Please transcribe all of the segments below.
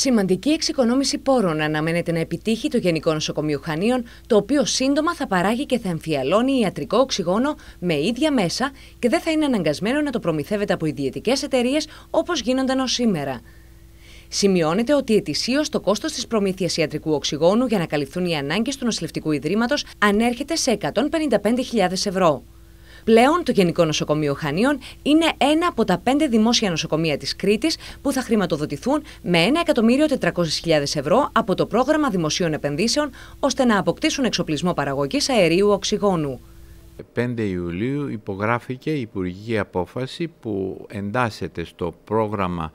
Σημαντική εξοικονόμηση πόρων αναμένεται να επιτύχει το Γενικό Νοσοκομείο Χανίων, το οποίο σύντομα θα παράγει και θα εμφιαλώνει ιατρικό οξυγόνο με ίδια μέσα και δεν θα είναι αναγκασμένο να το προμηθεύεται από ιδιωτικές εταιρείες όπως γίνονταν ως σήμερα. Σημειώνεται ότι ετησίως το κόστος της προμήθειας ιατρικού οξυγόνου για να καλυφθούν οι ανάγκες του νοσηλευτικού ιδρύματος ανέρχεται σε 155.000 ευρώ. Πλέον το Γενικό Νοσοκομείο Χανίων είναι ένα από τα πέντε δημόσια νοσοκομεία της Κρήτης που θα χρηματοδοτηθούν με 1.400.000 ευρώ από το πρόγραμμα δημοσίων επενδύσεων ώστε να αποκτήσουν εξοπλισμό παραγωγής αερίου οξυγόνου. 5 Ιουλίου υπογράφηκε η Υπουργική Απόφαση που εντάσσεται στο πρόγραμμα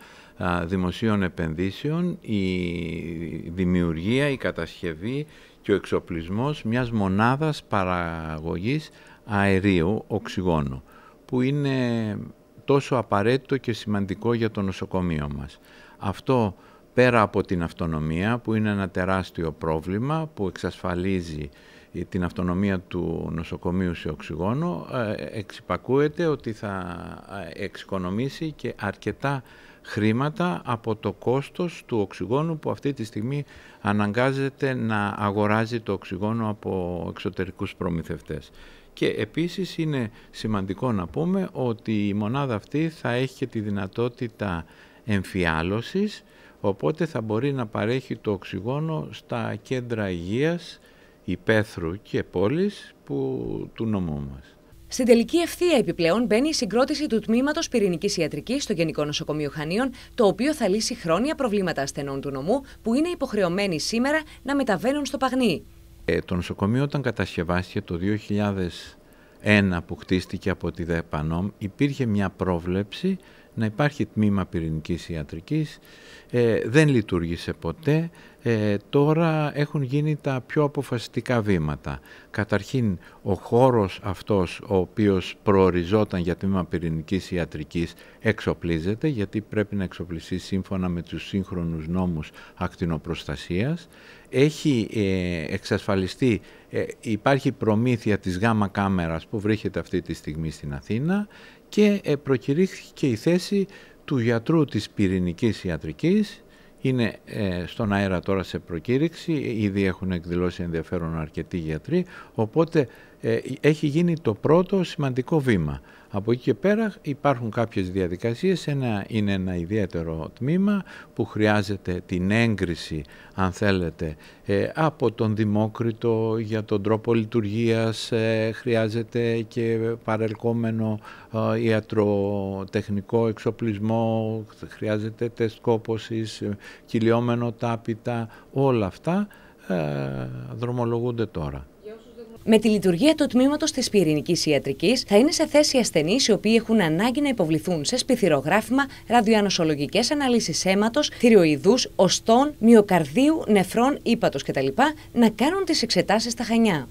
δημοσίων επενδύσεων η δημιουργία, η κατασκευή και ο εξοπλισμός μιας μονάδας παραγωγής αερίου οξυγόνου που είναι τόσο απαραίτητο και σημαντικό για το νοσοκομείο μας. Αυτό πέρα από την αυτονομία που είναι ένα τεράστιο πρόβλημα που εξασφαλίζει την αυτονομία του νοσοκομείου σε οξυγόνο, ε, εξυπακούεται ότι θα ε, εξοικονομήσει και αρκετά χρήματα από το κόστος του οξυγόνου που αυτή τη στιγμή αναγκάζεται να αγοράζει το οξυγόνο από εξωτερικούς προμηθευτές. Και επίσης είναι σημαντικό να πούμε ότι η μονάδα αυτή θα έχει και τη δυνατότητα εμφιάλωσης, οπότε θα μπορεί να παρέχει το οξυγόνο στα κέντρα υγείας υπαίθρου και πόλης που, του νομού μας. Στην τελική ευθεία επιπλέον μπαίνει η συγκρότηση του τμήματος πυρηνικής ιατρικής στο Γενικό Νοσοκομείο Χανίων, το οποίο θα λύσει χρόνια προβλήματα ασθενών του νομού που είναι υποχρεωμένοι σήμερα να μεταβαίνουν στο Παγνί. Ε, το νοσοκομείο όταν κατασκευάστηκε το 2001 που χτίστηκε από τη ΔΕΠΑΝΟΜ υπήρχε μια πρόβλεψη να υπάρχει τμήμα πυρηνικής ιατρικής, ε, δεν λειτουργήσε ποτέ, ε, τώρα έχουν γίνει τα πιο αποφασιστικά βήματα. Καταρχήν ο χώρος αυτός ο οποίος προοριζόταν για τμήμα πυρηνικής ιατρικής εξοπλίζεται γιατί πρέπει να εξοπλιστεί σύμφωνα με τους σύγχρονους νόμους ακτινοπροστασίας. Έχει ε, εξασφαλιστεί, ε, υπάρχει προμήθεια της γάμα κάμερας που βρίσκεται αυτή τη στιγμή στην Αθήνα και προκηρύχθηκε η θέση του γιατρού της πυρηνικής ιατρικής είναι ε, στον αέρα τώρα σε προκήρυξη, ήδη έχουν εκδηλώσει ενδιαφέρον αρκετοί γιατροί, οπότε ε, έχει γίνει το πρώτο σημαντικό βήμα. Από εκεί και πέρα υπάρχουν κάποιες διαδικασίες, ένα, είναι ένα ιδιαίτερο τμήμα που χρειάζεται την έγκριση, αν θέλετε, ε, από τον Δημόκριτο για τον τρόπο λειτουργίας, ε, χρειάζεται και παρελκόμενο ιατροτεχνικό εξοπλισμό, χρειάζεται τεστ κόπωσης, κυλιόμενο τάπητα, όλα αυτά δρομολογούνται τώρα. Με τη λειτουργία του τμήματος της πυρηνικής ιατρικής, θα είναι σε θέση ασθενείς οι οποίοι έχουν ανάγκη να υποβληθούν σε σπιθυρογράφημα, ραδιοανοσολογικές αναλύσεις αίματος, θηριοειδού, οστών, μυοκαρδίου, νεφρών, ύπατος κτλ. να κάνουν τις εξετάσεις στα χανιά.